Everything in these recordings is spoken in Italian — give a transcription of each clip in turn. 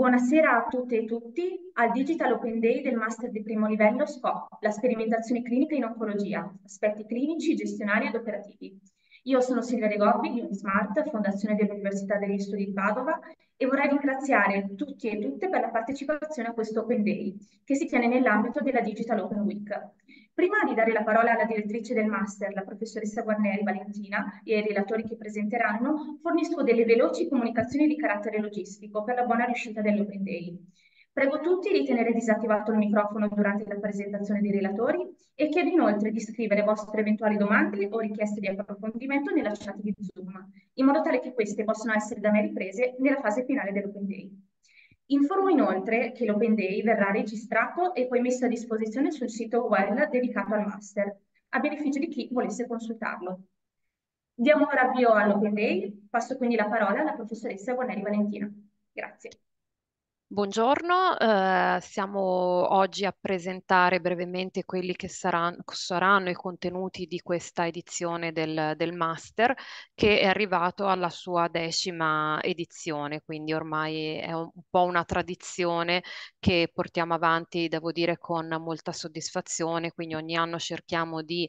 Buonasera a tutte e tutti al Digital Open Day del Master di primo livello SCOP, la sperimentazione clinica in oncologia, aspetti clinici, gestionali ed operativi. Io sono Silvia Regobbi di Unismart, Fondazione dell'Università degli Studi di Padova e vorrei ringraziare tutti e tutte per la partecipazione a questo Open Day che si tiene nell'ambito della Digital Open Week. Prima di dare la parola alla direttrice del master, la professoressa Guarneri Valentina, e ai relatori che presenteranno, fornisco delle veloci comunicazioni di carattere logistico per la buona riuscita dell'Open Day. Prego tutti di tenere disattivato il microfono durante la presentazione dei relatori e chiedo inoltre di scrivere vostre eventuali domande o richieste di approfondimento nella chat di Zoom, in modo tale che queste possano essere da me riprese nella fase finale dell'Open Day. Informo inoltre che l'Open Day verrà registrato e poi messo a disposizione sul sito web dedicato al Master, a beneficio di chi volesse consultarlo. Diamo ora avvio all'Open Day, passo quindi la parola alla professoressa Guarneri Valentina. Grazie. Buongiorno, eh, siamo oggi a presentare brevemente quelli che saranno, saranno i contenuti di questa edizione del, del, Master che è arrivato alla sua decima edizione, quindi ormai è un, un po' una tradizione che portiamo avanti, devo dire, con molta soddisfazione, quindi ogni anno cerchiamo di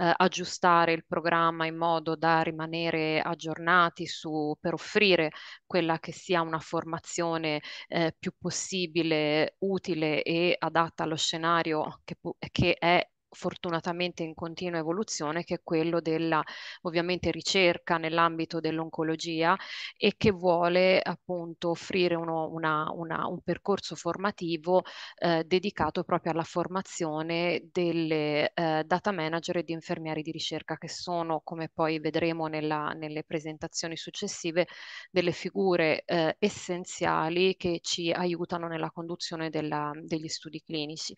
eh, aggiustare il programma in modo da rimanere aggiornati su, per offrire quella che sia una formazione eh, più più possibile utile e adatta allo scenario che, che è fortunatamente in continua evoluzione, che è quello della ovviamente ricerca nell'ambito dell'oncologia e che vuole appunto offrire uno, una, una, un percorso formativo eh, dedicato proprio alla formazione delle eh, data manager e di infermieri di ricerca, che sono, come poi vedremo nella, nelle presentazioni successive, delle figure eh, essenziali che ci aiutano nella conduzione della, degli studi clinici.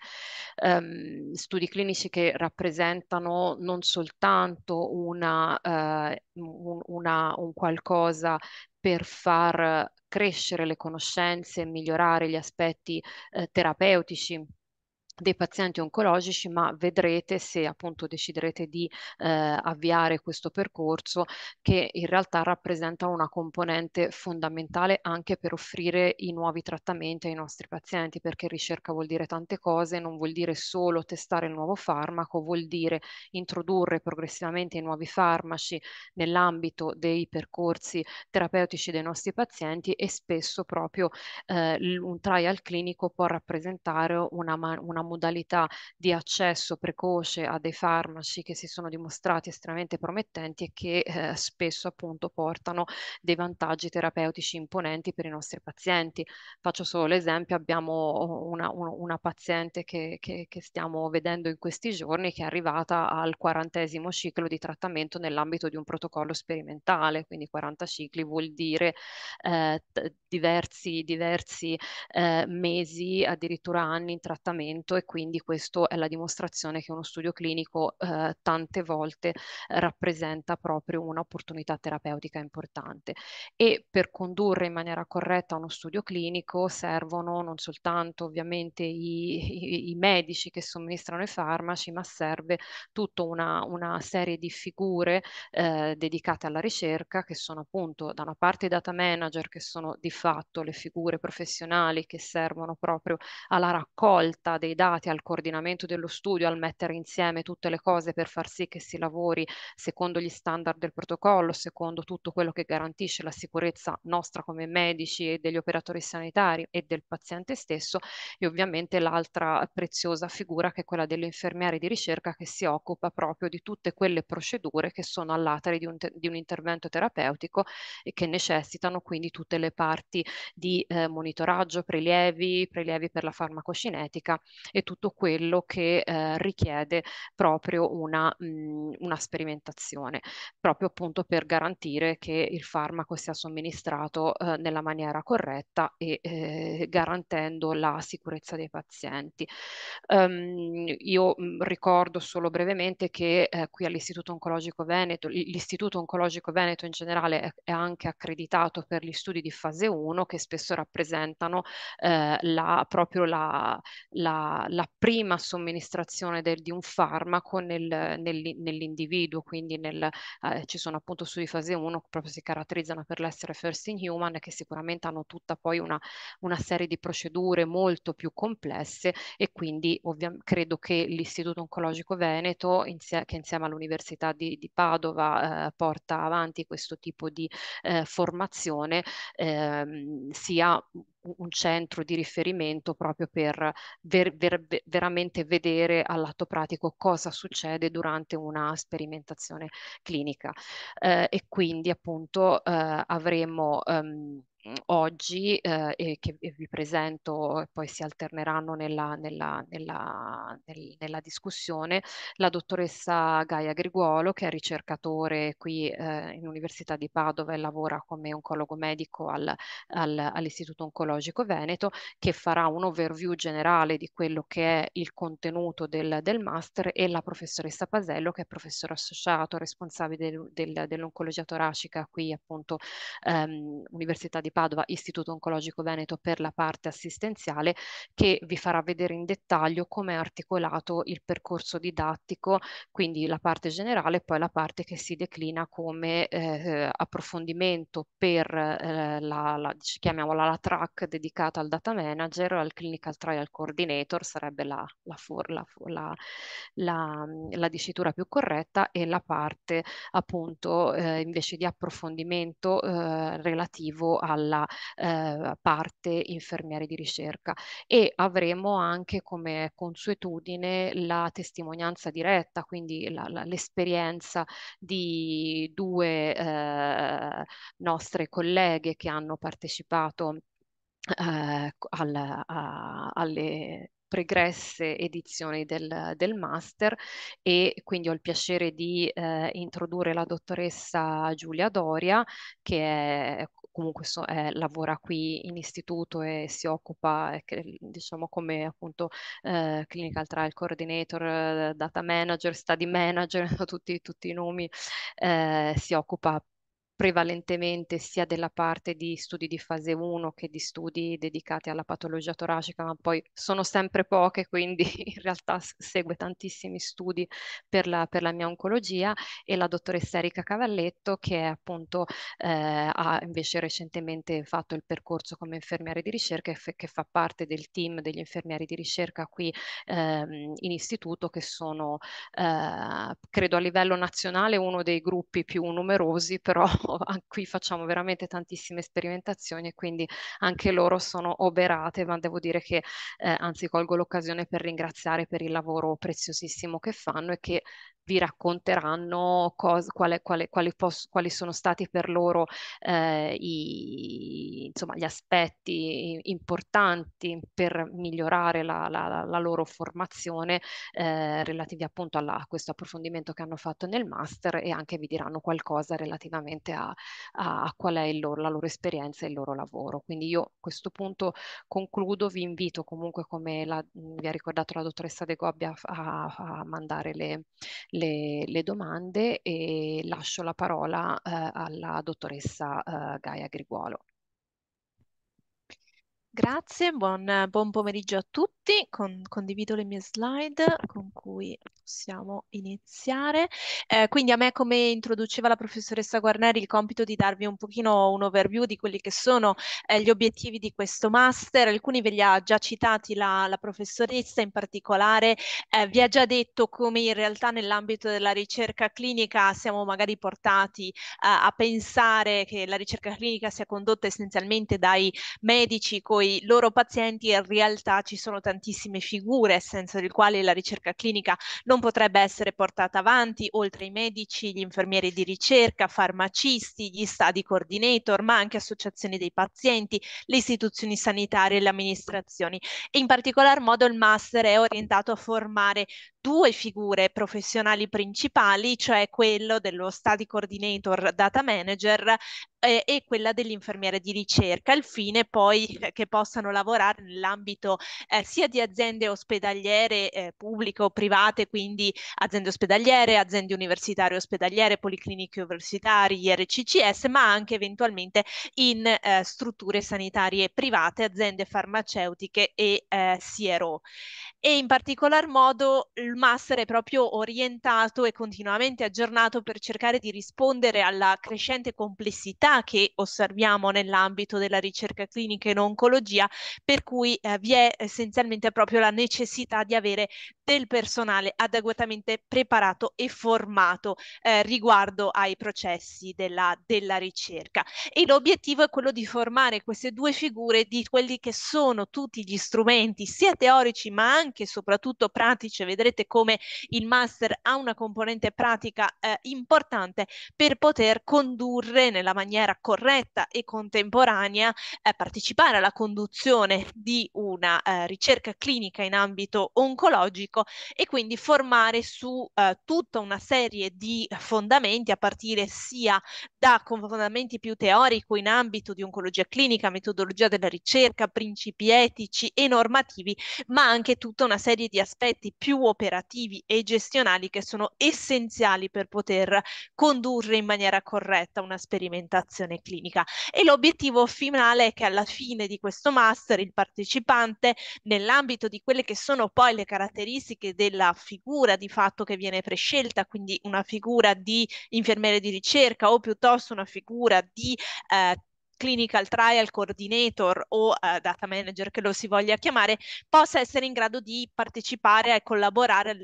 Um, studi clinici medici che rappresentano non soltanto una, eh, un, una, un qualcosa per far crescere le conoscenze, migliorare gli aspetti eh, terapeutici dei pazienti oncologici, ma vedrete se appunto deciderete di eh, avviare questo percorso che in realtà rappresenta una componente fondamentale anche per offrire i nuovi trattamenti ai nostri pazienti, perché ricerca vuol dire tante cose, non vuol dire solo testare il nuovo farmaco, vuol dire introdurre progressivamente i nuovi farmaci nell'ambito dei percorsi terapeutici dei nostri pazienti e spesso proprio eh, un trial clinico può rappresentare una, una modalità di accesso precoce a dei farmaci che si sono dimostrati estremamente promettenti e che eh, spesso appunto portano dei vantaggi terapeutici imponenti per i nostri pazienti. Faccio solo l'esempio, abbiamo una, una, una paziente che, che, che stiamo vedendo in questi giorni che è arrivata al quarantesimo ciclo di trattamento nell'ambito di un protocollo sperimentale, quindi 40 cicli vuol dire eh, t- diversi, diversi eh, mesi, addirittura anni in trattamento e quindi questo è la dimostrazione che uno studio clinico eh, tante volte rappresenta proprio un'opportunità terapeutica importante e per condurre in maniera corretta uno studio clinico servono non soltanto ovviamente i, i, i medici che somministrano i farmaci ma serve tutta una, una serie di figure eh, dedicate alla ricerca che sono appunto da una parte i data manager che sono di fatto le figure professionali che servono proprio alla raccolta dei dati affidati al coordinamento dello studio, al mettere insieme tutte le cose per far sì che si lavori secondo gli standard del protocollo, secondo tutto quello che garantisce la sicurezza nostra come medici e degli operatori sanitari e del paziente stesso e ovviamente l'altra preziosa figura che è quella dell'infermiere di ricerca che si occupa proprio di tutte quelle procedure che sono all'atere di un, di un intervento terapeutico e che necessitano quindi tutte le parti di eh, monitoraggio, prelievi, prelievi per la farmacocinetica e tutto quello che eh, richiede proprio una, mh, mhmm, una sperimentazione, proprio appunto per garantire che il farmaco sia somministrato eh, nella maniera corretta e eh, garantendo la sicurezza dei pazienti. Um, io mh, mhmm, ricordo solo brevemente che eh, qui all'Istituto Oncologico Veneto, l'Istituto Oncologico Veneto in generale è, è, anche accreditato per gli studi di fase 1 che spesso rappresentano eh, la, proprio la, la la, prima somministrazione del, di un farmaco nel, nel, nell'individuo, quindi nel, eh, ci sono appunto sui fase 1 che proprio si caratterizzano per l'essere first in human che sicuramente hanno tutta poi una, una serie di procedure molto più complesse e quindi ovvia- credo che l'Istituto Oncologico Veneto insie- che insieme all'Università di, di Padova eh, porta avanti questo tipo di eh, formazione ehm, sia un centro di riferimento proprio per ver, ver, veramente vedere al lato pratico cosa succede durante una sperimentazione clinica. Eh, e quindi appunto eh, avremo... Um, Mhmm, oggi eh, e che vi presento e poi si alterneranno nella, nella, nella, nel, nella, discussione, la dottoressa Gaia Griguolo che è ricercatore qui eh, in Università di Padova e lavora come oncologo medico al, al, all'Istituto Oncologico Veneto che farà un overview generale di quello che è il contenuto del, del master e la professoressa Pasello che è professore associato responsabile del, del, dell'oncologia toracica qui appunto ehm, Università di di Padova, Istituto Oncologico Veneto per la parte assistenziale, che vi farà vedere in dettaglio come è articolato il percorso didattico, quindi la parte generale e poi la parte che si declina come eh, eh, approfondimento per eh, la, la, chiamiamola la track dedicata al data manager, al clinical trial coordinator, sarebbe la, la, for, la, la, la, la dicitura più corretta, e la parte appunto eh, invece di approfondimento eh, relativo al dalla eh, parte infermieri di ricerca e avremo anche come consuetudine la testimonianza diretta, quindi l'esperienza di due eh, nostre colleghe che hanno partecipato eh, al, a, alle pregresse edizioni del, del, master e quindi ho il piacere di eh, introdurre la dottoressa Giulia Doria che è comunque so, eh, lavora qui in istituto e si occupa, eh, diciamo come appunto eh, clinical trial coordinator, eh, data manager, study manager, tutti, tutti i nomi, eh, si occupa prevalentemente sia della parte di studi di fase 1 che di studi dedicati alla patologia toracica, ma poi sono sempre poche, quindi in realtà segue tantissimi studi per la, per la mia oncologia e la dottoressa Erika Cavalletto che appunto eh, ha invece recentemente fatto il percorso come infermiere di ricerca e f- che fa parte del team degli infermieri di ricerca qui ehm, in istituto che sono eh, credo a livello nazionale uno dei gruppi più numerosi però qui facciamo veramente tantissime sperimentazioni e quindi anche loro sono oberate, ma devo dire che eh, anzi colgo l'occasione per ringraziare per il lavoro preziosissimo che fanno e che vi racconteranno cos- quale, quale, quale pos- quali sono stati per loro eh, i, insomma, gli aspetti importanti per migliorare la, la, la loro formazione eh, relativi appunto alla, a questo approfondimento che hanno fatto nel master e anche vi diranno qualcosa relativamente a, a, a qual è loro, la loro esperienza e il loro lavoro. Quindi io a questo punto concludo, vi invito comunque come la, vi ha ricordato la dottoressa De Gobbia a, a mandare le, le le, le domande e lascio la parola eh, alla dottoressa eh, Gaia Griguolo. Grazie, buon, buon, pomeriggio a tutti. Con, condivido le mie slide con cui possiamo iniziare. Eh, quindi a me, come introduceva la professoressa Guarneri, il compito di darvi un pochino un overview di quelli che sono eh, gli obiettivi di questo master. Alcuni ve li ha già citati la, la professoressa, in particolare eh, vi ha già detto come in realtà nell'ambito della ricerca clinica siamo magari portati eh, a pensare che la ricerca clinica sia condotta essenzialmente dai medici con poi loro pazienti in realtà ci sono tantissime figure, senza le quali la ricerca clinica non potrebbe essere portata avanti, oltre i medici, gli infermieri di ricerca, farmacisti, gli stadi coordinator, ma anche associazioni dei pazienti, le istituzioni sanitarie e le amministrazioni. E in particolar modo il master è orientato a formare due figure professionali principali, cioè quello dello study coordinator data manager eh, e quella dell'infermiere di ricerca, al fine poi che possano lavorare nell'ambito eh, sia di aziende ospedaliere eh, pubbliche o private, quindi aziende ospedaliere, aziende universitarie ospedaliere, policliniche universitarie, RCCS, ma anche eventualmente in eh, strutture sanitarie private, aziende farmaceutiche e eh, CRO e in particolar modo il master è proprio orientato e continuamente aggiornato per cercare di rispondere alla crescente complessità che osserviamo nell'ambito della ricerca clinica in oncologia, per cui eh, vi è essenzialmente proprio la necessità di avere del personale adeguatamente preparato e formato eh, riguardo ai processi della, della ricerca. E l'obiettivo è quello di formare queste due figure di quelli che sono tutti gli strumenti, sia teorici ma anche anche e soprattutto pratice, vedrete come il master ha una componente pratica eh, importante per poter condurre nella maniera corretta e contemporanea, eh, partecipare alla conduzione di una eh, ricerca clinica in ambito oncologico e quindi formare su eh, tutta una serie di eh, fondamenti a partire sia da confondamenti più teorico in ambito di oncologia clinica, metodologia della ricerca, principi etici e normativi, ma anche tutta una serie di aspetti più operativi e gestionali che sono essenziali per poter condurre in maniera corretta una sperimentazione clinica. E l'obiettivo finale è che alla fine di questo master il partecipante, nell'ambito di quelle che sono poi le caratteristiche della figura di fatto che viene prescelta, quindi una figura di infermiere di ricerca o piuttosto piuttosto una figura di eh, clinical trial coordinator o eh, data manager che lo si voglia chiamare, possa essere in grado di partecipare e collaborare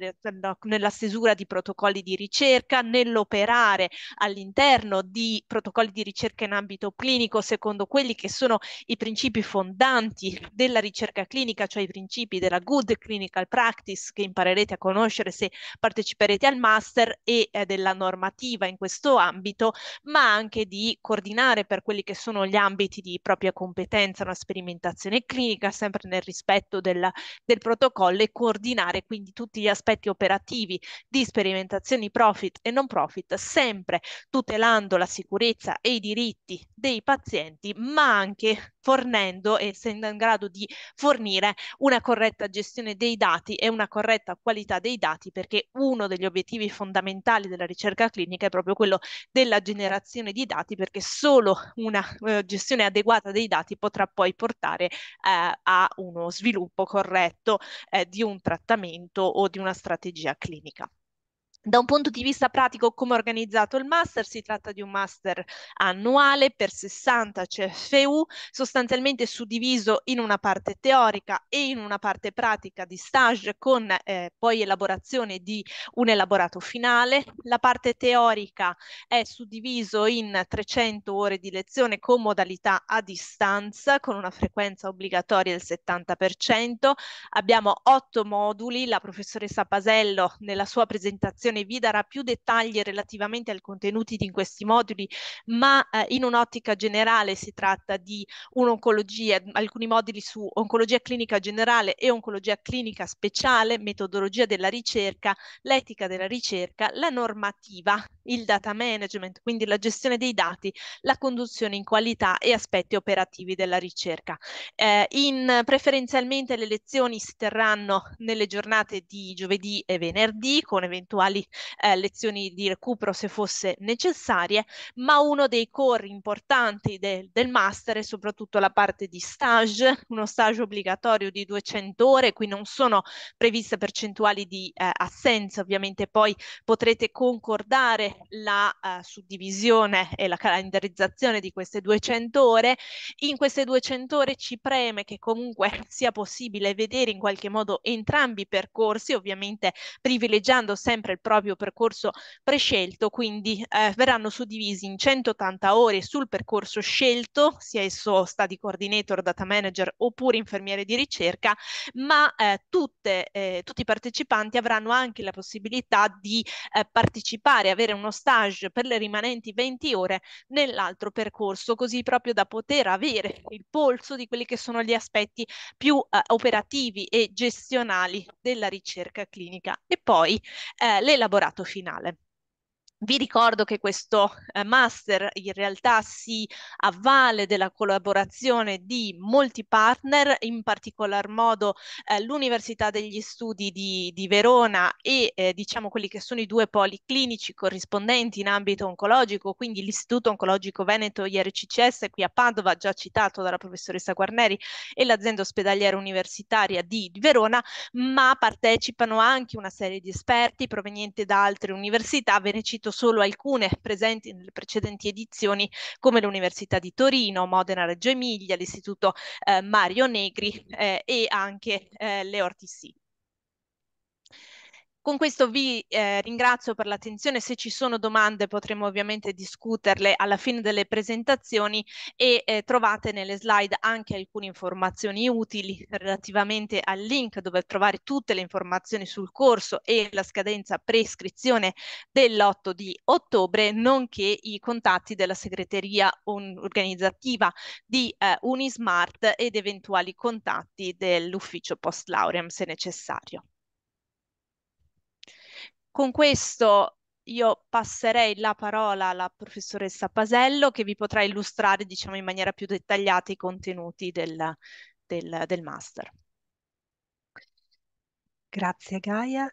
nella stesura di protocolli di ricerca, nell'operare all'interno di protocolli di ricerca in ambito clinico secondo quelli che sono i principi fondanti della ricerca clinica, cioè i principi della good clinical practice che imparerete a conoscere se parteciperete al master e eh, della normativa in questo ambito, ma anche di coordinare per quelli che sono gli ambiti di propria competenza, una sperimentazione clinica, sempre nel rispetto del, del protocollo e coordinare quindi tutti gli aspetti operativi di sperimentazioni profit e non profit, sempre tutelando la sicurezza e i diritti dei pazienti, ma anche fornendo e essendo in grado di fornire una corretta gestione dei dati e una corretta qualità dei dati perché uno degli obiettivi fondamentali della ricerca clinica è proprio quello della generazione di dati perché solo una eh, gestione adeguata dei dati potrà poi portare eh, a uno sviluppo corretto eh, di un trattamento o di una strategia clinica. Da un punto di vista pratico, come è organizzato il master? Si tratta di un master annuale per 60 CFU, sostanzialmente suddiviso in una parte teorica e in una parte pratica di stage con eh, poi elaborazione di un elaborato finale. La parte teorica è suddiviso in 300 ore di lezione con modalità a distanza, con una frequenza obbligatoria del 70%. Abbiamo 8 moduli, la professoressa Pasello nella sua presentazione presentazione vi darà più dettagli relativamente ai contenuti di questi moduli, ma eh, in un'ottica generale si tratta di un'oncologia, alcuni moduli su oncologia clinica generale e oncologia clinica speciale, metodologia della ricerca, l'etica della ricerca, la normativa, il data management, quindi la gestione dei dati, la conduzione in qualità e aspetti operativi della ricerca. Eh, in, preferenzialmente le lezioni si terranno nelle giornate di giovedì e venerdì con eventuali eh, lezioni di recupero se fosse necessarie, ma uno dei core importanti de del master è soprattutto la parte di stage, uno stage obbligatorio di 200 ore, qui non sono previste percentuali di eh, assenza, ovviamente poi potrete concordare la eh, suddivisione e la calendarizzazione di queste 200 ore. In queste 200 ore ci preme che comunque sia possibile vedere in qualche modo entrambi i percorsi, ovviamente privilegiando sempre il proprio percorso prescelto, quindi eh, verranno suddivisi in 180 ore sul percorso scelto, sia esso study coordinator, data manager oppure infermiere di ricerca, ma eh, tutte, eh, tutti i partecipanti avranno anche la possibilità di eh, partecipare, avere uno stage per le rimanenti 20 ore nell'altro percorso, così proprio da poter avere il polso di quelli che sono gli aspetti più eh, operativi e gestionali della ricerca clinica. E poi eh, le l'elaborato finale. Vi ricordo che questo eh, master in realtà si avvale della collaborazione di molti partner, in particolar modo eh, l'Università degli Studi di, di Verona e eh, diciamo quelli che sono i due poli clinici corrispondenti in ambito oncologico, quindi l'Istituto Oncologico Veneto IRCCS qui a Padova, già citato dalla professoressa Guarneri, e l'azienda ospedaliera universitaria di, di Verona, ma partecipano anche una serie di esperti provenienti da altre università, ve ne cito cito solo alcune presenti nelle precedenti edizioni come l'Università di Torino, Modena Reggio Emilia, l'Istituto eh, Mario Negri eh, e anche eh, le ORTC. Con questo vi eh, ringrazio per l'attenzione, se ci sono domande potremo ovviamente discuterle alla fine delle presentazioni e eh, trovate nelle slide anche alcune informazioni utili relativamente al link dove trovare tutte le informazioni sul corso e la scadenza prescrizione dell'8 di ottobre, nonché i contatti della segreteria organizzativa di eh, Unismart ed eventuali contatti dell'ufficio post lauream se necessario. Con questo io passerei la parola alla professoressa Pasello che vi potrà illustrare diciamo, in maniera più dettagliata i contenuti del, del, del master. Grazie Gaia.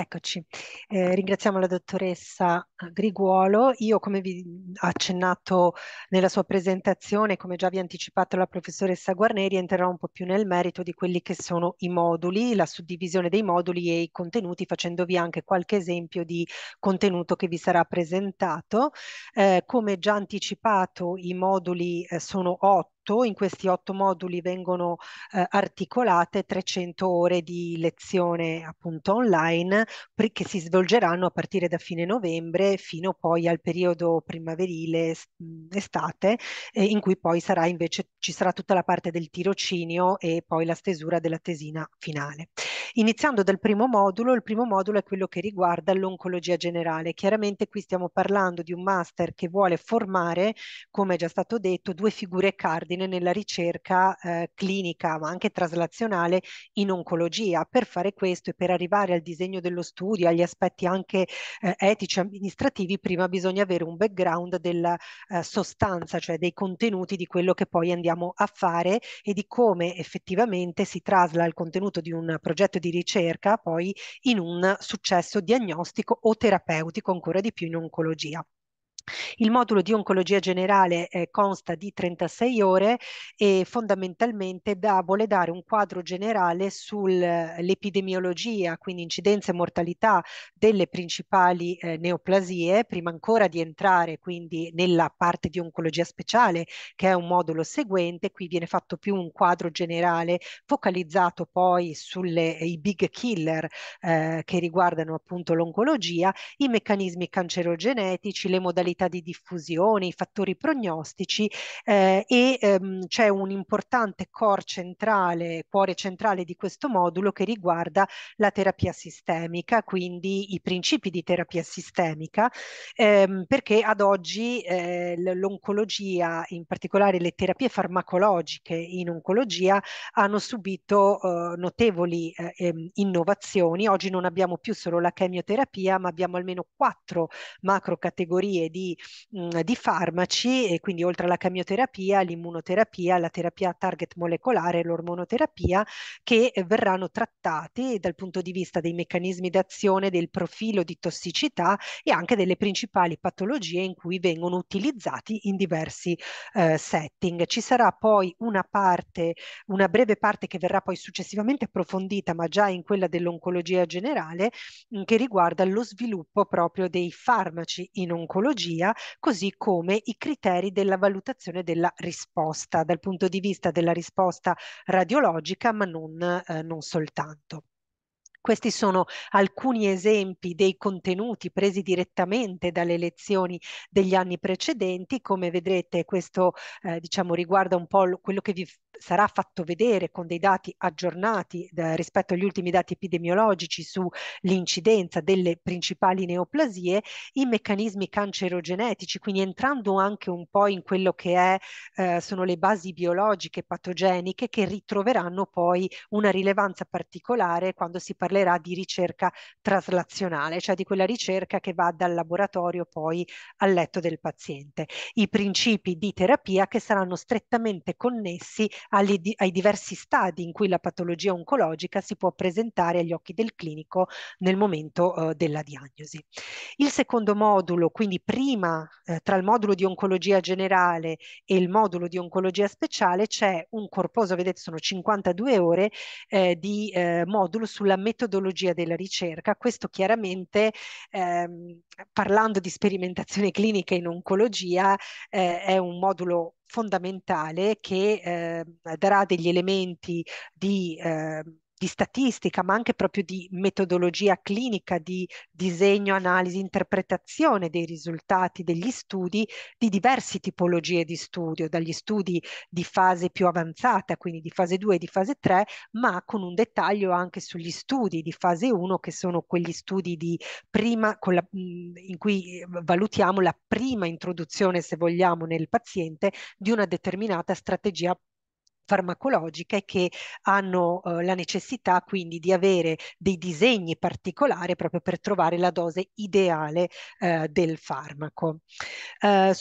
Eccoci, eh, ringraziamo la dottoressa eh, Griguolo. Io, come vi mm, ho accennato nella sua presentazione, come già vi ha anticipato la professoressa Guarneri, entrerò un po' più nel merito di quelli che sono i moduli, la suddivisione dei moduli e i contenuti, facendovi anche qualche esempio di contenuto che vi sarà presentato. Eh, come già anticipato, i moduli eh, sono otto 8, in questi otto moduli vengono eh, articolate 300 ore di lezione appunto online che si svolgeranno a partire da fine novembre fino poi al periodo primaverile estate eh, in cui poi sarà invece ci sarà tutta la parte del tirocinio e poi la stesura della tesina finale. Iniziando dal primo modulo, il primo modulo è quello che riguarda l'oncologia generale. Chiaramente qui stiamo parlando di un master che vuole formare, come è già stato detto, due figure cardine avviene nella ricerca eh, clinica ma anche traslazionale in oncologia. Per fare questo e per arrivare al disegno dello studio, agli aspetti anche eh, etici amministrativi, prima bisogna avere un background della eh, sostanza, cioè dei contenuti di quello che poi andiamo a fare e di come effettivamente si trasla il contenuto di un progetto di ricerca poi in un successo diagnostico o terapeutico ancora di più in oncologia. Il modulo di oncologia generale eh, consta di 36 ore e fondamentalmente da, vuole dare un quadro generale sull'epidemiologia, quindi incidenza e mortalità delle principali eh, neoplasie, prima ancora di entrare quindi nella parte di oncologia speciale, che è un modulo seguente, qui viene fatto più un quadro generale focalizzato poi sui eh, big killer eh, che riguardano appunto l'oncologia, i meccanismi cancerogenetici, le modalità possibilità di diffusione, i fattori prognostici eh, e ehm, c'è un importante core centrale, cuore centrale di questo modulo che riguarda la terapia sistemica, quindi i principi di terapia sistemica, ehm, perché ad oggi eh, l'oncologia, in particolare le terapie farmacologiche in oncologia, hanno subito eh, notevoli eh, ehm, innovazioni. Oggi non abbiamo più solo la chemioterapia, ma abbiamo almeno quattro macrocategorie di di, mh, mm, di farmaci e quindi oltre alla camioterapia, l'immunoterapia, la terapia target molecolare, l'ormonoterapia che verranno trattati dal punto di vista dei meccanismi d'azione, del profilo di tossicità e anche delle principali patologie in cui vengono utilizzati in diversi eh, setting. Ci sarà poi una parte, una breve parte che verrà poi successivamente approfondita, ma già in quella dell'oncologia generale, mh, mm, che riguarda lo sviluppo proprio dei farmaci in oncologia metodologia, così come i criteri della valutazione della risposta dal punto di vista della risposta radiologica, ma non, eh, non soltanto. Questi sono alcuni esempi dei contenuti presi direttamente dalle lezioni degli anni precedenti. Come vedrete questo eh, diciamo, riguarda un po' quello che vi sarà fatto vedere con dei dati aggiornati eh, rispetto agli ultimi dati epidemiologici sull'incidenza delle principali neoplasie, i meccanismi cancerogenetici, quindi entrando anche un po' in quello che è, eh, sono le basi biologiche patogeniche che ritroveranno poi una rilevanza particolare quando si parlerà di ricerca traslazionale, cioè di quella ricerca che va dal laboratorio poi al letto del paziente. I principi di terapia che saranno strettamente connessi agli, ai diversi stadi in cui la patologia oncologica si può presentare agli occhi del clinico nel momento eh, della diagnosi. Il secondo modulo, quindi prima eh, tra il modulo di oncologia generale e il modulo di oncologia speciale, c'è un corposo, vedete sono 52 ore eh, di eh, modulo sulla metodologia della ricerca. Questo chiaramente ehm, parlando di sperimentazione clinica in oncologia eh, è un modulo fondamentale che eh, darà degli elementi di eh, di statistica, ma anche proprio di metodologia clinica, di disegno, analisi, interpretazione dei risultati degli studi di diverse tipologie di studio, dagli studi di fase più avanzata, quindi di fase 2 e di fase 3, ma con un dettaglio anche sugli studi di fase 1, che sono quegli studi di prima, la, mhmm, in cui ehm, valutiamo la prima introduzione, se vogliamo, nel paziente di una determinata strategia farmacologiche che hanno eh, la necessità quindi di avere dei disegni particolari proprio per trovare la dose ideale eh, del farmaco. Eh,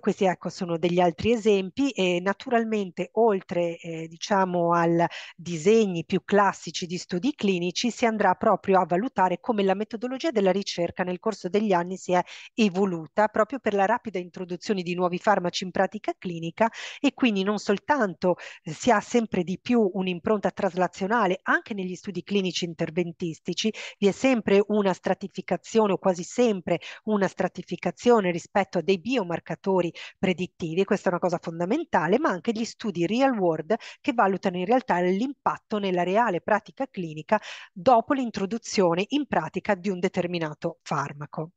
questi ecco, sono degli altri esempi e naturalmente oltre eh, diciamo al disegni più classici di studi clinici si andrà proprio a valutare come la metodologia della ricerca nel corso degli anni si è evoluta proprio per la rapida introduzione di nuovi farmaci in pratica clinica e quindi non soltanto si ha sempre di più un'impronta traslazionale anche negli studi clinici interventistici, vi è sempre una stratificazione o quasi sempre una stratificazione rispetto a dei biomarcatori predittivi, questa è una cosa fondamentale, ma anche gli studi real world che valutano in realtà l'impatto nella reale pratica clinica dopo l'introduzione in pratica di un determinato farmaco.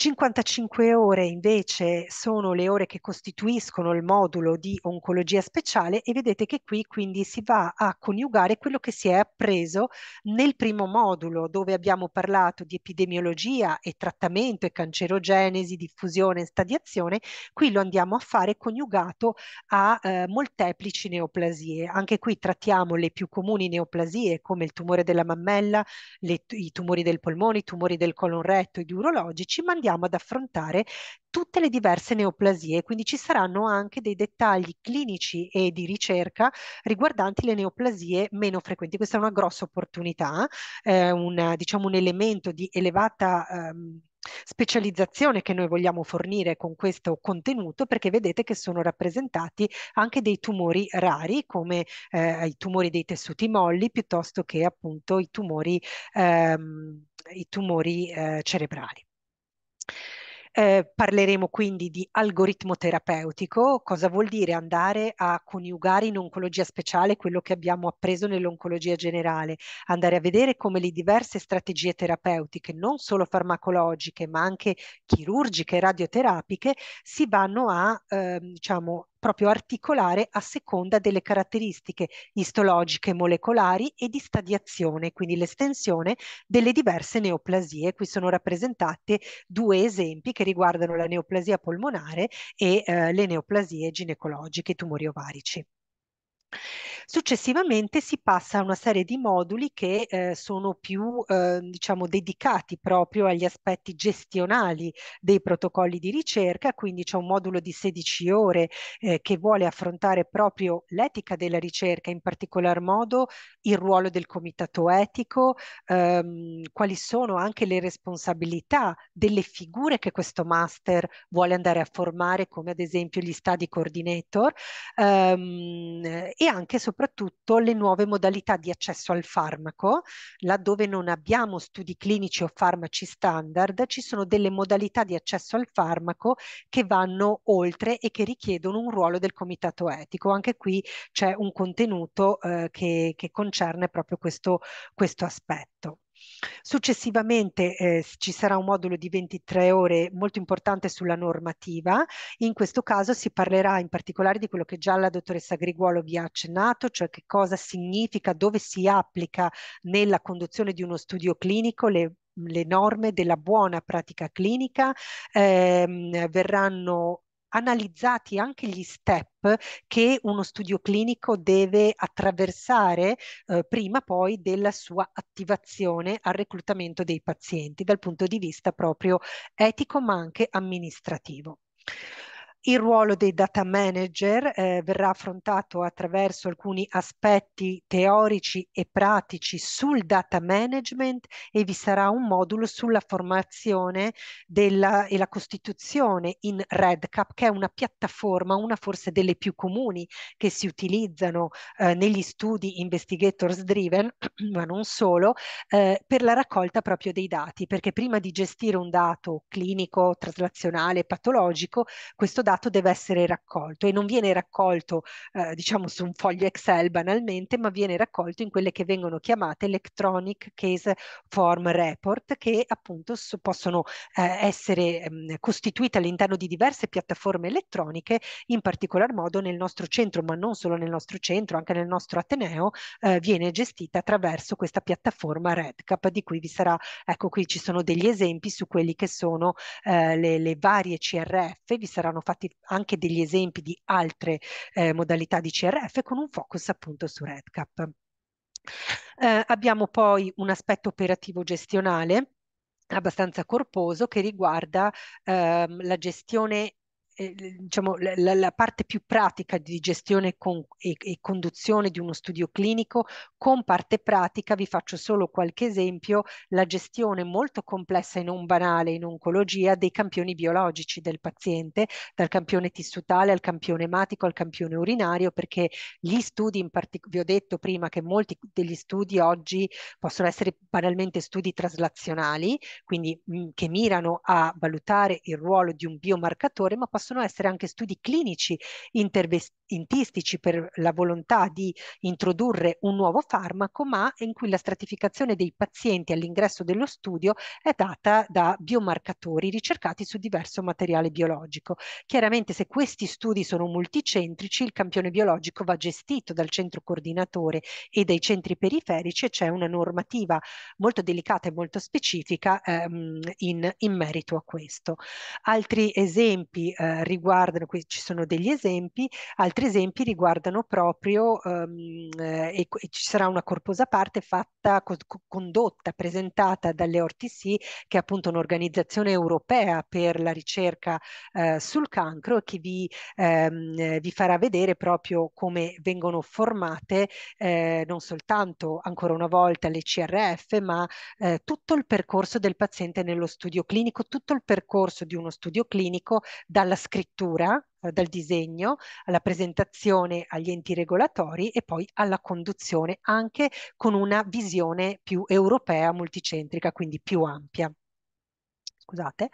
55 ore invece sono le ore che costituiscono il modulo di oncologia speciale e vedete che qui quindi si va a coniugare quello che si è appreso nel primo modulo dove abbiamo parlato di epidemiologia e trattamento e cancerogenesi, diffusione e stadiazione, qui lo andiamo a fare coniugato a eh, molteplici neoplasie. Anche qui trattiamo le più comuni neoplasie come il tumore della mammella, le, i tumori del polmone, i tumori del colon retto, i urologici, ma andiamo andiamo ad affrontare tutte le diverse neoplasie, quindi ci saranno anche dei dettagli clinici e di ricerca riguardanti le neoplasie meno frequenti. Questa è una grossa opportunità, eh, una, diciamo un elemento di elevata ehm, specializzazione che noi vogliamo fornire con questo contenuto perché vedete che sono rappresentati anche dei tumori rari come eh, i tumori dei tessuti molli piuttosto che appunto i tumori, ehm, i tumori eh, cerebrali. Eh, parleremo quindi di algoritmo terapeutico, cosa vuol dire andare a coniugare in oncologia speciale quello che abbiamo appreso nell'oncologia generale, andare a vedere come le diverse strategie terapeutiche, non solo farmacologiche ma anche chirurgiche e radioterapiche, si vanno a eh, diciamo, proprio articolare a seconda delle caratteristiche istologiche molecolari e di stadiazione, quindi l'estensione delle diverse neoplasie. Qui sono rappresentate due esempi che riguardano la neoplasia polmonare e eh, le neoplasie ginecologiche, tumori ovarici. Successivamente si passa a una serie di moduli che eh, sono più eh, diciamo, dedicati proprio agli aspetti gestionali dei protocolli di ricerca, quindi c'è un modulo di 16 ore eh, che vuole affrontare proprio l'etica della ricerca, in particolar modo il ruolo del comitato etico, ehm, quali sono anche le responsabilità delle figure che questo master vuole andare a formare, come ad esempio gli study coordinator. Ehm, e anche e soprattutto le nuove modalità di accesso al farmaco, laddove non abbiamo studi clinici o farmaci standard, ci sono delle modalità di accesso al farmaco che vanno oltre e che richiedono un ruolo del comitato etico. Anche qui c'è un contenuto eh, che, che concerne proprio questo, questo aspetto. Successivamente eh, ci sarà un modulo di 23 ore molto importante sulla normativa, in questo caso si parlerà in particolare di quello che già la dottoressa Griguolo vi ha accennato, cioè che cosa significa, dove si applica nella conduzione di uno studio clinico le le norme della buona pratica clinica, ehm, verranno analizzati anche gli step che uno studio clinico deve attraversare eh, prima poi della sua attivazione al reclutamento dei pazienti dal punto di vista proprio etico ma anche amministrativo. Il ruolo dei data manager eh, verrà affrontato attraverso alcuni aspetti teorici e pratici sul data management e vi sarà un modulo sulla formazione della, e la costituzione in RedCap, che è una piattaforma, una forse delle più comuni che si utilizzano eh, negli studi investigators driven, ma non solo, eh, per la raccolta proprio dei dati, perché prima di gestire un dato clinico, traslazionale, patologico, questo dato dato deve essere raccolto e non viene raccolto eh, diciamo su un foglio Excel banalmente, ma viene raccolto in quelle che vengono chiamate electronic case form report che appunto so, possono eh, essere mh, ehm, costituite all'interno di diverse piattaforme elettroniche, in particolar modo nel nostro centro, ma non solo nel nostro centro, anche nel nostro Ateneo eh, viene gestita attraverso questa piattaforma Redcap di cui vi sarà, ecco qui ci sono degli esempi su quelli che sono eh, le, le varie CRF, vi saranno fatti dati anche degli esempi di altre eh, modalità di CRF con un focus appunto su REDCap. Eh, abbiamo poi un aspetto operativo gestionale abbastanza corposo che riguarda ehm, la gestione eh, diciamo, la, la, parte più pratica di gestione con, e, e, conduzione di uno studio clinico, con parte pratica vi faccio solo qualche esempio, la gestione molto complessa e non banale in oncologia dei campioni biologici del paziente, dal campione tissutale al campione ematico al campione urinario, perché gli studi in particolare, vi ho detto prima che molti degli studi oggi possono essere banalmente studi traslazionali, quindi mh, che mirano a valutare il ruolo di un biomarcatore, ma possono possono essere anche studi clinici intistici per la volontà di introdurre un nuovo farmaco, ma in cui la stratificazione dei pazienti all'ingresso dello studio è data da biomarcatori ricercati su diverso materiale biologico. Chiaramente se questi studi sono multicentrici, il campione biologico va gestito dal centro coordinatore e dai centri periferici e c'è una normativa molto delicata e molto specifica ehm, in, in, merito a questo. Altri esempi eh, riguardano, qui ci sono degli esempi, altri altri esempi riguardano proprio, ehm, e, e, ci sarà una corposa parte fatta, co condotta, presentata dalle ORTC, che è appunto un'organizzazione europea per la ricerca eh, sul cancro, che vi, ehm, vi, farà vedere proprio come vengono formate eh, non soltanto ancora una volta le CRF, ma eh, tutto il percorso del paziente nello studio clinico, tutto il percorso di uno studio clinico dalla scrittura eh, dal disegno alla presentazione agli enti regolatori e poi alla conduzione anche con una visione più europea multicentrica, quindi più ampia. Scusate.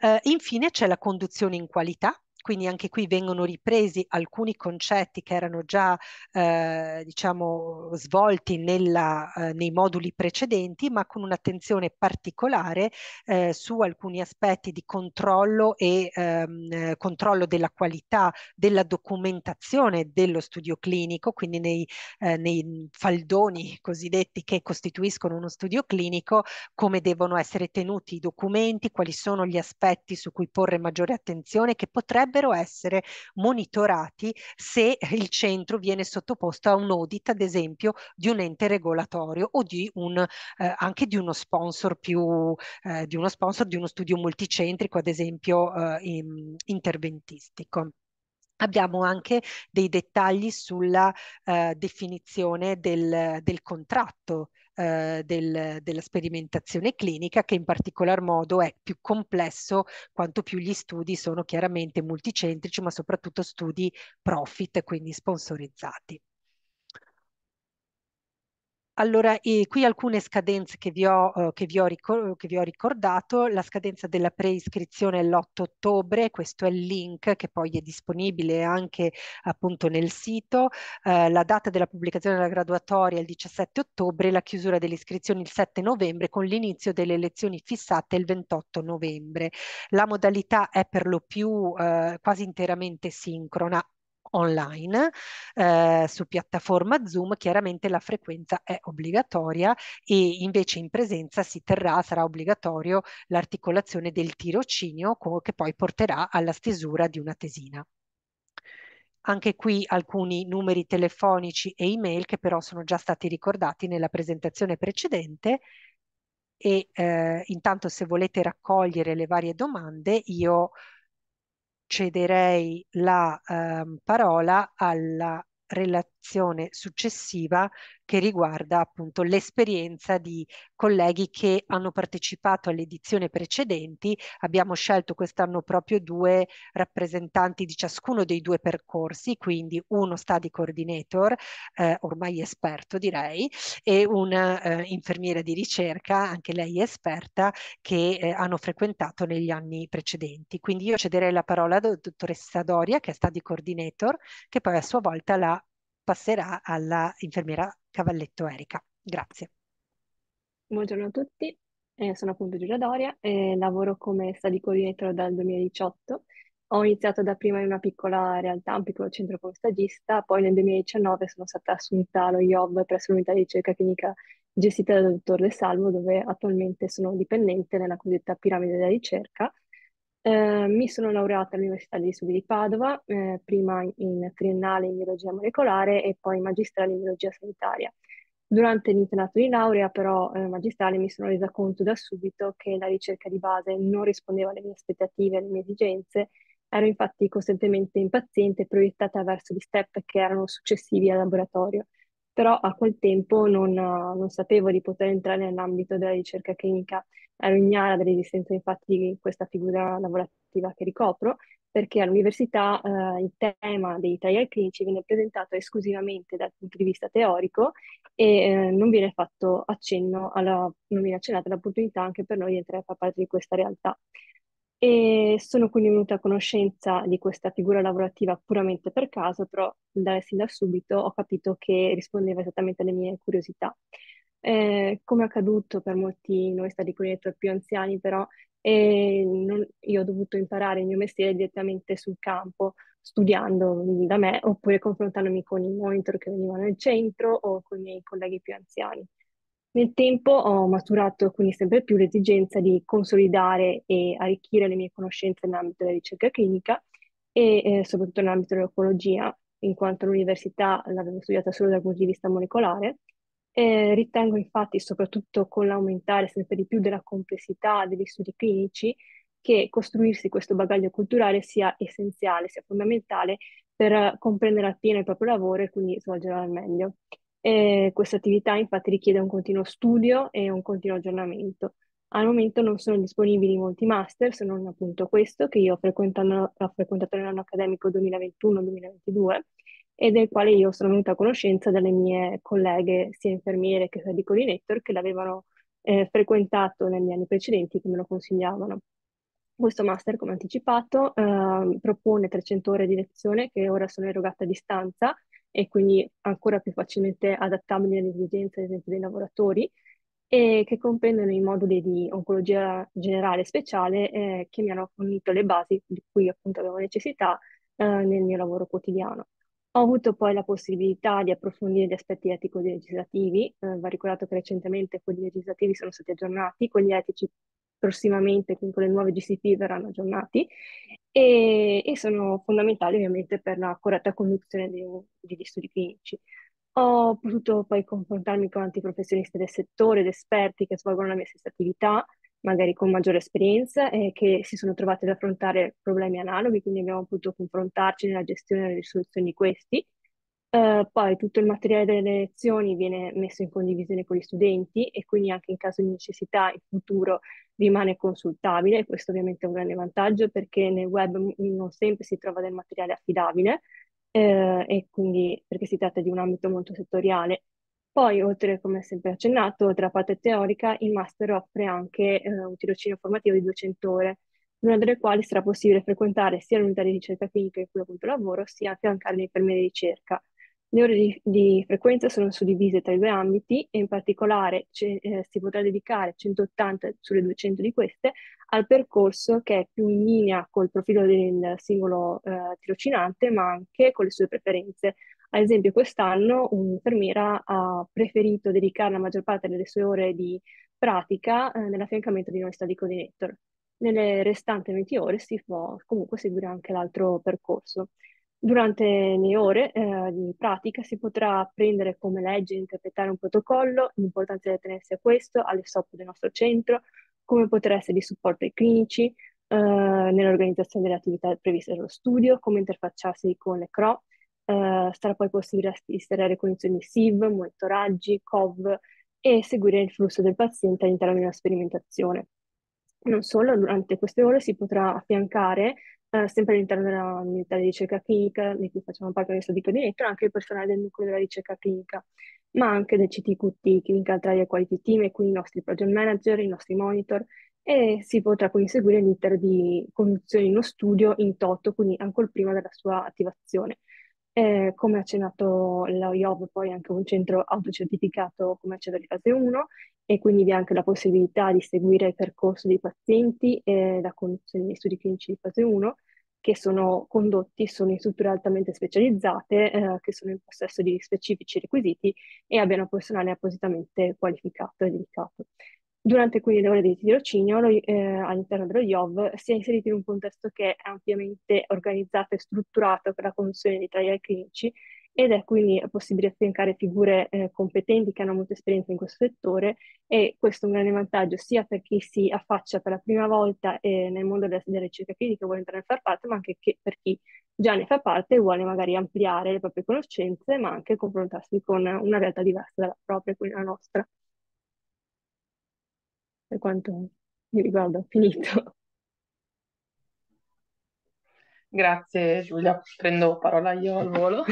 Eh, infine c'è la conduzione in qualità quindi anche qui vengono ripresi alcuni concetti che erano già eh, diciamo, svolti nella, eh, nei moduli precedenti, ma con un'attenzione particolare eh, su alcuni aspetti di controllo e ehm, eh, controllo della qualità della documentazione dello studio clinico, quindi nei, eh, nei faldoni cosiddetti che costituiscono uno studio clinico, come devono essere tenuti i documenti, quali sono gli aspetti su cui porre maggiore attenzione che potrebbero potrebbero essere monitorati se il centro viene sottoposto a un audit, ad esempio, di un ente regolatorio o di un, eh, anche di uno sponsor più, eh, di uno sponsor di uno studio multicentrico, ad esempio eh, interventistico. Abbiamo anche dei dettagli sulla eh, definizione del, del contratto eh, del, della sperimentazione clinica che in particolar modo è più complesso quanto più gli studi sono chiaramente multicentrici ma soprattutto studi profit quindi sponsorizzati. Allora, eh, qui alcune scadenze che vi, ho, eh, che, vi che vi, ho, ricordato, la scadenza della preiscrizione è l'8 ottobre, questo è il link che poi è disponibile anche appunto nel sito, eh, la data della pubblicazione della graduatoria è il 17 ottobre, la chiusura delle iscrizioni il 7 novembre con l'inizio delle lezioni fissate il 28 novembre. La modalità è per lo più eh, quasi interamente sincrona, online eh, su piattaforma Zoom, chiaramente la frequenza è obbligatoria e invece in presenza si terrà, sarà obbligatorio l'articolazione del tirocinio che poi porterà alla stesura di una tesina. Anche qui alcuni numeri telefonici e email che però sono già stati ricordati nella presentazione precedente e eh, intanto se volete raccogliere le varie domande io cederei la eh, parola alla relazione successiva che riguarda appunto l'esperienza di colleghi che hanno partecipato alle edizioni precedenti. Abbiamo scelto quest'anno proprio due rappresentanti di ciascuno dei due percorsi, quindi uno study coordinator, eh, ormai esperto direi, e una eh, infermiera di ricerca, anche lei esperta, che eh, hanno frequentato negli anni precedenti. Quindi io cederei la parola alla dottoressa Doria, che è study coordinator, che poi a sua volta la passerà alla infermiera Cavalletto Erika. Grazie. Buongiorno a tutti, eh, sono appunto Giulia Doria e lavoro come study coordinator dal 2018. Ho iniziato dapprima in una piccola realtà, un piccolo centro come stagista, poi nel 2019 sono stata assunta allo IOB presso l'unità di ricerca clinica gestita dal dottor De Salvo, dove attualmente sono dipendente nella cosiddetta piramide della ricerca Ehm, mi sono laureata all'Università degli Studi di Padova, eh, prima in triennale in biologia molecolare e poi magistrale in biologia sanitaria. Durante l'internato di laurea, però eh, magistrale, mi sono resa conto da subito che la ricerca di base non rispondeva alle mie aspettative, alle mie esigenze. Ero infatti costantemente impaziente e proiettata verso gli step che erano successivi al laboratorio. Però a quel tempo non, non sapevo di poter entrare nell'ambito della ricerca clinica Ero ignara dell'esistenza infatti di questa figura lavorativa che ricopro, perché all'università eh, il tema dei trial clinici viene presentato esclusivamente dal punto di vista teorico e eh, non viene fatto accenno alla, non viene accennata l'opportunità anche per noi di entrare a far parte di questa realtà. E sono quindi venuta a conoscenza di questa figura lavorativa puramente per caso, però da, sin da subito ho capito che rispondeva esattamente alle mie curiosità eh, come è accaduto per molti di noi stati con i cunetto più anziani, però eh, non, io ho dovuto imparare il mio mestiere direttamente sul campo, studiando da me oppure confrontandomi con i monitor che venivano nel centro o con i miei colleghi più anziani. Nel tempo ho maturato quindi sempre più l'esigenza di consolidare e arricchire le mie conoscenze nell'ambito della ricerca clinica e eh, soprattutto nell'ambito dell'oncologia, in quanto l'università l'avevo studiata solo dal punto di vista molecolare eh, ritengo infatti, soprattutto con l'aumentare sempre di più della complessità degli studi clinici, che costruirsi questo bagaglio culturale sia essenziale, sia fondamentale per comprendere appieno il proprio lavoro e quindi svolgerlo al meglio. E questa attività infatti richiede un continuo studio e un continuo aggiornamento. Al momento non sono disponibili molti master, se non appunto questo che io ho frequentato, ho frequentato nell'anno accademico 2021-2022 e del quale io sono venuta a conoscenza dalle mie colleghe, sia infermiere che di Network, che l'avevano eh, frequentato negli anni precedenti, che me lo consigliavano. Questo master, come anticipato, eh, propone 300 ore di lezione che ora sono erogate a distanza e quindi ancora più facilmente adattabili alle esigenze, ad esempio, dei lavoratori, e che comprendono i moduli di oncologia generale e speciale eh, che mi hanno fornito le basi di cui appunto avevo necessità eh, nel mio lavoro quotidiano. Ho avuto poi la possibilità di approfondire gli aspetti etico-legislativi, eh, va ricordato che recentemente quelli legislativi sono stati aggiornati, quelli etici prossimamente, quindi con le nuove GCP verranno aggiornati e, e sono fondamentali ovviamente per la corretta conduzione dei, degli studi clinici. Ho potuto poi confrontarmi con altri professionisti del settore ed esperti che svolgono la mia stessa attività, magari con maggiore esperienza e che si sono trovate ad affrontare problemi analoghi, quindi abbiamo potuto confrontarci nella gestione e nella risoluzione di questi. Uh, poi tutto il materiale delle lezioni viene messo in condivisione con gli studenti e quindi anche in caso di necessità in futuro rimane consultabile. Questo ovviamente è un grande vantaggio perché nel web non sempre si trova del materiale affidabile eh, e quindi perché si tratta di un ambito molto settoriale poi, oltre, come sempre accennato, oltre alla parte teorica, il master offre anche eh, un tirocinio formativo di 200 ore, una delle quali sarà possibile frequentare sia l'unità di ricerca clinica in cui appunto lavoro, sia affiancare l'infermiere di ricerca. Le ore di, di, frequenza sono suddivise tra i due ambiti e in particolare ce, eh, si potrà dedicare 180 sulle 200 di queste al percorso che è più in linea col profilo del singolo eh, tirocinante ma anche con le sue preferenze, ad esempio, quest'anno un'infermiera ha preferito dedicare la maggior parte delle sue ore di pratica eh, nell'affiancamento di noi di coordinator. Nelle restanti 20 ore si può comunque seguire anche l'altro percorso. Durante le ore eh, di pratica si potrà apprendere come leggere e interpretare un protocollo, l'importanza di tenersi a questo, alle SOP del nostro centro, come poter essere di supporto ai clinici, eh, nell'organizzazione delle attività previste dallo studio, come interfacciarsi con le CRO, eh, sarà poi possibile installare condizioni SIV, monitoraggi, COV e seguire il flusso del paziente all'interno della sperimentazione. Non solo, durante queste ore si potrà affiancare, eh, sempre all'interno della dell'unità di ricerca clinica, di cui facciamo parte del studio di Netto, anche il personale del nucleo della ricerca clinica, ma anche del CTQT, Clinical Trial Quality Team, e quindi i nostri project manager, i nostri monitor, e si potrà quindi seguire l'iter di conduzione in uno studio in toto, quindi ancora prima della sua attivazione. Eh, come ha accennato la IOV, poi anche un centro autocertificato come commerciale di fase 1 e quindi vi è anche la possibilità di seguire il percorso dei pazienti e la conduzione degli studi clinici di fase 1 che sono condotti, sono in strutture altamente specializzate, eh, che sono in possesso di specifici requisiti e abbiano personale appositamente qualificato e dedicato. Durante quindi le ore di tirocinio lo, eh, all'interno dello IOV si è inserito in un contesto che è ampiamente organizzato e strutturato per la conduzione di trial clinici ed è quindi possibile affiancare figure eh, competenti che hanno molta esperienza in questo settore e questo è un grande vantaggio sia per chi si affaccia per la prima volta eh, nel mondo della, della ricerca clinica e vuole entrare a far parte, ma anche per chi già ne fa parte e vuole magari ampliare le proprie conoscenze, ma anche confrontarsi con una realtà diversa dalla propria, quindi la nostra per quanto mi riguarda, ho finito. Grazie Giulia, prendo parola io al volo.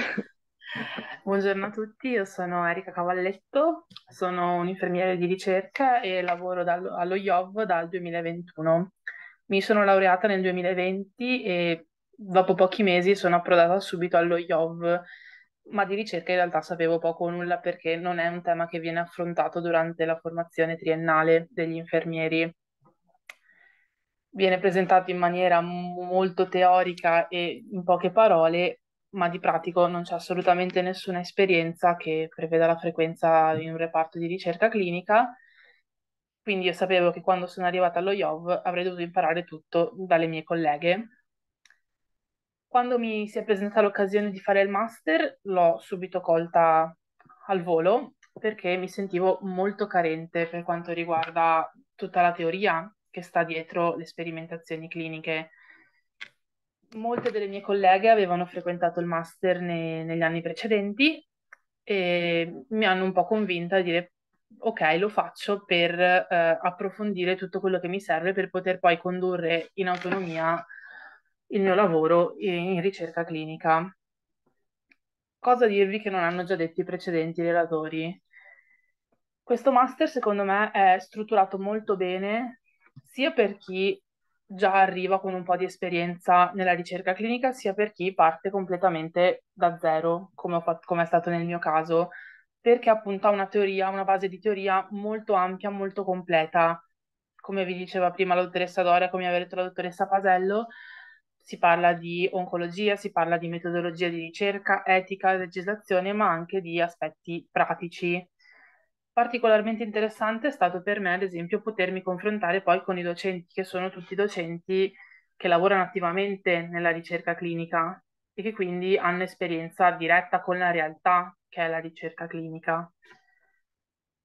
Buongiorno a tutti, io sono Erika Cavalletto, sono un'infermiere di ricerca e lavoro dal, allo IOV dal 2021. Mi sono laureata nel 2020 e dopo pochi mesi sono approdata subito allo IOV ma di ricerca in realtà sapevo poco o nulla perché non è un tema che viene affrontato durante la formazione triennale degli infermieri. Viene presentato in maniera molto teorica e in poche parole, ma di pratico non c'è assolutamente nessuna esperienza che preveda la frequenza in un reparto di ricerca clinica. Quindi io sapevo che quando sono arrivata allo IOV avrei dovuto imparare tutto dalle mie colleghe, quando mi si è presentata l'occasione di fare il master, l'ho subito colta al volo perché mi sentivo molto carente per quanto riguarda tutta la teoria che sta dietro le sperimentazioni cliniche. Molte delle mie colleghe avevano frequentato il master ne- negli anni precedenti e mi hanno un po' convinta a dire ok, lo faccio per eh, approfondire tutto quello che mi serve per poter poi condurre in autonomia il mio lavoro in ricerca clinica. Cosa dirvi che non hanno già detto i precedenti relatori? Questo master secondo me è strutturato molto bene sia per chi già arriva con un po' di esperienza nella ricerca clinica, sia per chi parte completamente da zero, come, fatto, come è stato nel mio caso, perché appunto ha una teoria, una base di teoria molto ampia, molto completa, come vi diceva prima la dottoressa Doria, come aveva detto la dottoressa Pasello, si parla di oncologia, si parla di metodologia di ricerca, etica, legislazione, ma anche di aspetti pratici. Particolarmente interessante è stato per me, ad esempio, potermi confrontare poi con i docenti, che sono tutti docenti che lavorano attivamente nella ricerca clinica e che quindi hanno esperienza diretta con la realtà che è la ricerca clinica.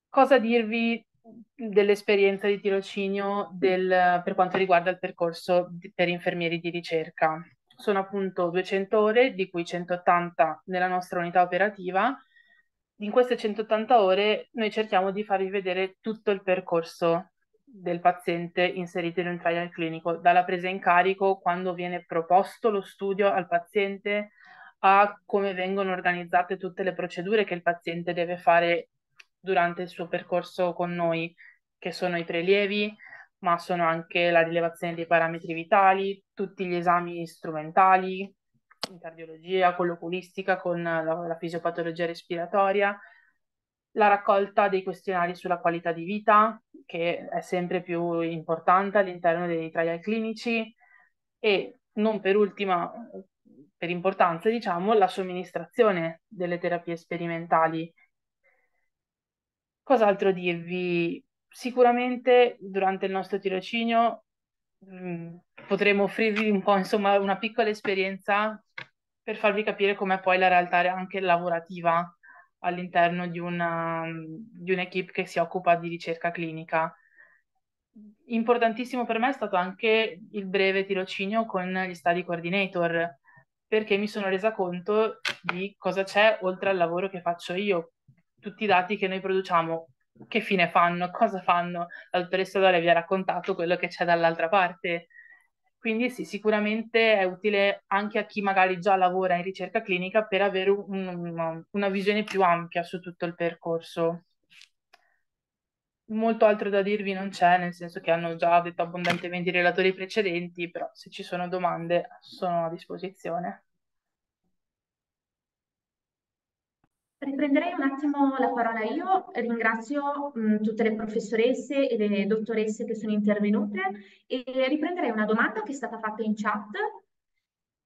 Cosa dirvi dell'esperienza di tirocinio del, per quanto riguarda il percorso di, per infermieri di ricerca. Sono appunto 200 ore, di cui 180 nella nostra unità operativa. In queste 180 ore noi cerchiamo di farvi vedere tutto il percorso del paziente inserito in un trial clinico, dalla presa in carico, quando viene proposto lo studio al paziente, a come vengono organizzate tutte le procedure che il paziente deve fare durante il suo percorso con noi, che sono i prelievi, ma sono anche la rilevazione dei parametri vitali, tutti gli esami strumentali in cardiologia, con l'oculistica, con la, la fisiopatologia respiratoria, la raccolta dei questionari sulla qualità di vita, che è sempre più importante all'interno dei trial clinici, e non per ultima, per importanza, diciamo, la somministrazione delle terapie sperimentali Cos'altro dirvi? Sicuramente durante il nostro tirocinio mh, mm, potremo offrirvi un po' insomma una piccola esperienza per farvi capire com'è poi la realtà anche lavorativa all'interno di, una, mm, di un'equipe che si occupa di ricerca clinica. Importantissimo per me è stato anche il breve tirocinio con gli study coordinator, perché mi sono resa conto di cosa c'è oltre al lavoro che faccio io, tutti i dati che noi produciamo, che fine fanno, cosa fanno. l'autoressa dottoressa vi ha raccontato quello che c'è dall'altra parte. Quindi sì, sicuramente è utile anche a chi magari già lavora in ricerca clinica per avere un, un, una visione più ampia su tutto il percorso. Molto altro da dirvi non c'è, nel senso che hanno già detto abbondantemente i relatori precedenti, però se ci sono domande sono a disposizione. Riprenderei un attimo la parola io, ringrazio mh, tutte le professoresse e le dottoresse che sono intervenute e riprenderei una domanda che è stata fatta in chat,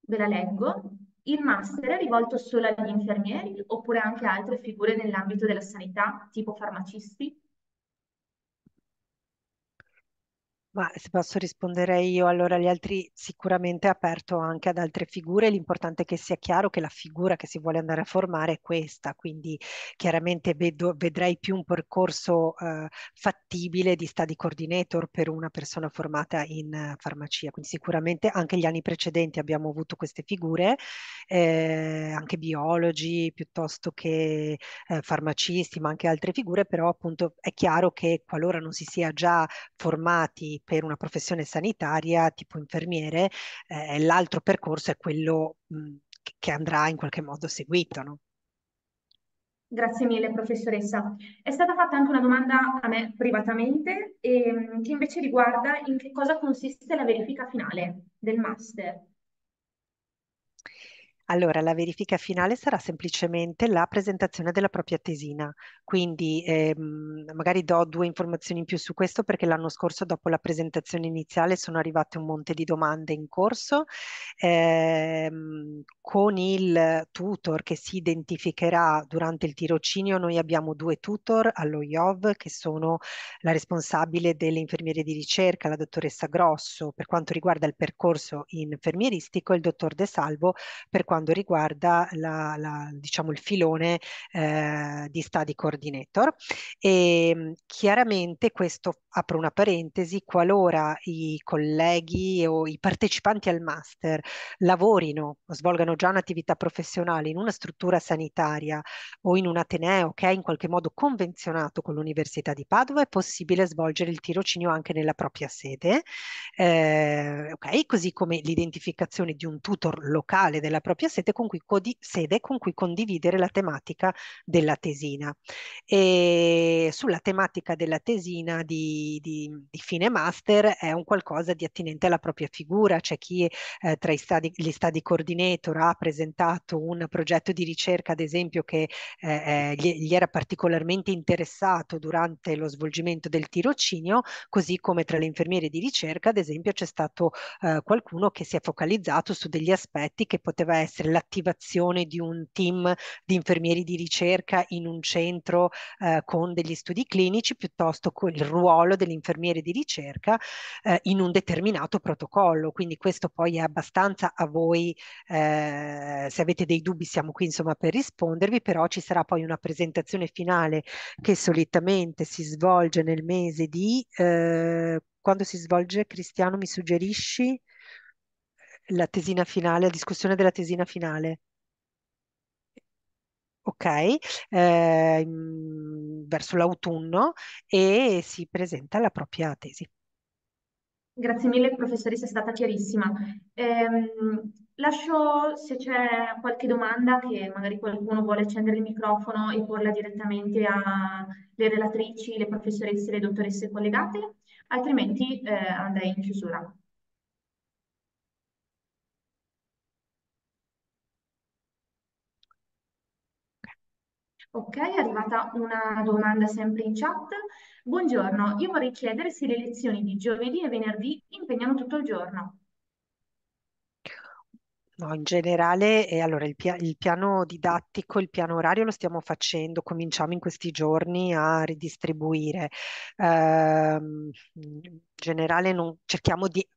ve la leggo. Il master è rivolto solo agli infermieri oppure anche a altre figure nell'ambito della sanità, tipo farmacisti? Ma se posso rispondere io, allora gli altri sicuramente è aperto anche ad altre figure, l'importante è che sia chiaro che la figura che si vuole andare a formare è questa, quindi chiaramente vedo, vedrei più un percorso eh, fattibile di study coordinator per una persona formata in farmacia, quindi sicuramente anche gli anni precedenti abbiamo avuto queste figure, eh, anche biologi piuttosto che eh, farmacisti, ma anche altre figure, però appunto è chiaro che qualora non si sia già formati per una professione sanitaria tipo infermiere, eh, l'altro percorso è quello mh, che andrà in qualche modo seguito. No? Grazie mille professoressa. È stata fatta anche una domanda a me privatamente ehm, che invece riguarda in che cosa consiste la verifica finale del master. Allora, la verifica finale sarà semplicemente la presentazione della propria tesina, quindi ehm, magari do due informazioni in più su questo perché l'anno scorso dopo la presentazione iniziale sono arrivate un monte di domande in corso ehm, con il tutor che si identificherà durante il tirocinio noi abbiamo due tutor allo IOV che sono la responsabile delle infermiere di ricerca, la dottoressa Grosso per quanto riguarda il percorso infermieristico e il dottor De Salvo per quanto quanto riguarda la, la, diciamo, il filone eh, di study coordinator. E, ehm, chiaramente questo, apro una parentesi, qualora i colleghi o i partecipanti al master lavorino o svolgano già un'attività professionale in una struttura sanitaria o in un ateneo che è in qualche modo convenzionato con l'Università di Padova, è possibile svolgere il tirocinio anche nella propria sede, eh, okay? così come l'identificazione di un tutor locale della propria sede con cui, sede con cui condividere la tematica della tesina. E ehm, sulla tematica della tesina di, di, di fine master è un qualcosa di attinente alla propria figura, c'è chi eh, tra stadi, gli stadi coordinator ha presentato un progetto di ricerca, ad esempio, che eh, eh, gli, gli era particolarmente interessato durante lo svolgimento del tirocinio, così come tra le infermiere di ricerca, ad esempio, c'è stato eh, qualcuno che si è focalizzato su degli aspetti che poteva essere essere l'attivazione di un team di infermieri di ricerca in un centro eh, con degli studi clinici piuttosto che il ruolo dell'infermiere di ricerca eh, in un determinato protocollo. Quindi questo poi è abbastanza a voi, eh, se avete dei dubbi siamo qui insomma per rispondervi, però ci sarà poi una presentazione finale che solitamente si svolge nel mese di... Eh, quando si svolge, Cristiano, mi suggerisci? la tesina finale, la discussione della tesina finale. Ok, eh, verso l'autunno e si presenta la propria tesi. Grazie mille, professoressa, è stata chiarissima. Ehm, lascio se c'è qualche domanda che magari qualcuno vuole accendere il microfono e porla direttamente alle relatrici, le professoresse e le dottoresse collegate, altrimenti eh, andrei in chiusura. Ok, è arrivata una domanda sempre in chat. Buongiorno, io vorrei chiedere se le lezioni di giovedì e venerdì impegnano tutto il giorno. No, in generale, eh, allora, il, pia- il piano didattico, il piano orario lo stiamo facendo, cominciamo in questi giorni a ridistribuire. Ehm, in generale non, cerchiamo di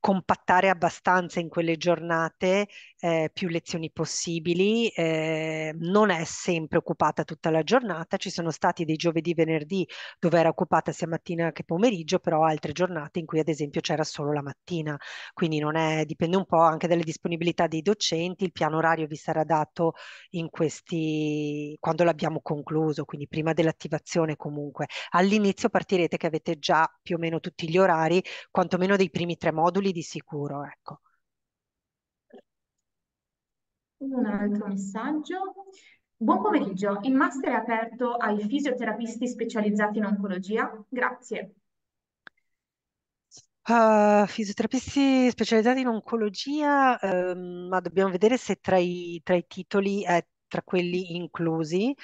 compattare abbastanza in quelle giornate eh, più lezioni possibili, eh, non è sempre occupata tutta la giornata, ci sono stati dei giovedì, venerdì dove era occupata sia mattina che pomeriggio, però altre giornate in cui ad esempio c'era solo la mattina, quindi non è, dipende un po' anche dalle disponibilità dei docenti, il piano orario vi sarà dato in questi, quando l'abbiamo concluso, quindi prima dell'attivazione comunque. All'inizio partirete che avete già più o meno tutti gli orari, quantomeno dei primi tre moduli di sicuro, ecco. Un altro messaggio. Buon pomeriggio, il master è aperto ai fisioterapisti specializzati in oncologia? Grazie. Uh, fisioterapisti specializzati in oncologia, um, ma dobbiamo vedere se tra i, tra i titoli è tra quelli inclusi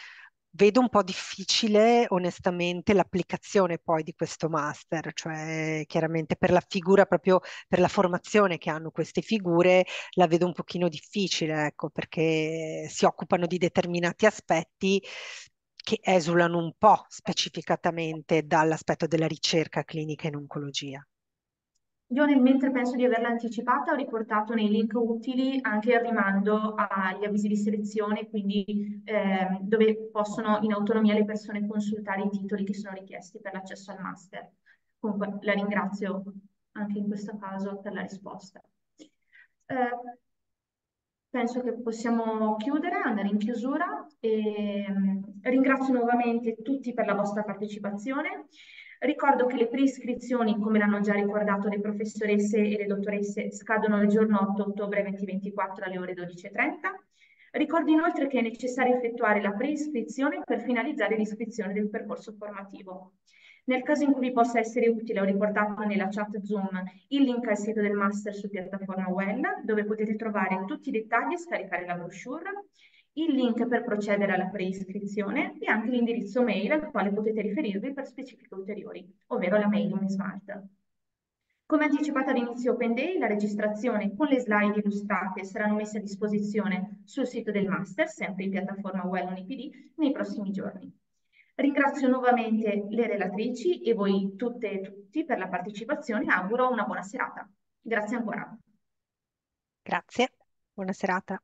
vedo un po' difficile onestamente l'applicazione poi di questo master, cioè chiaramente per la figura proprio, per la formazione che hanno queste figure, la vedo un pochino difficile, ecco, perché si occupano di determinati aspetti che esulano un po' specificatamente dall'aspetto della ricerca clinica in oncologia. Io mentre penso di averla anticipata, ho riportato nei link utili anche il rimando agli avvisi di selezione, quindi eh, dove possono in autonomia le persone consultare i titoli che sono richiesti per l'accesso al master. Comunque la ringrazio anche in questo caso per la risposta. Eh, penso che possiamo chiudere, andare in chiusura e ehm, ringrazio nuovamente tutti per la vostra partecipazione. Ricordo che le preiscrizioni, come l'hanno già ricordato le professoresse e le dottoresse, scadono il giorno 8 ottobre 2024 alle ore 12.30. Ricordo inoltre che è necessario effettuare la preiscrizione per finalizzare l'iscrizione del percorso formativo. Nel caso in cui vi possa essere utile, ho riportato nella chat Zoom il link al sito del Master su piattaforma Well, dove potete trovare tutti i dettagli e scaricare la brochure il link per procedere alla preiscrizione e anche l'indirizzo mail al quale potete riferirvi per specifiche ulteriori, ovvero la mail Unismart. Come anticipato all'inizio Open Day, la registrazione con le slide illustrate saranno messe a disposizione sul sito del Master, sempre in piattaforma Well UniPD, nei prossimi giorni. Ringrazio nuovamente le relatrici e voi tutte e tutti per la partecipazione e auguro una buona serata. Grazie ancora. Grazie, buona serata.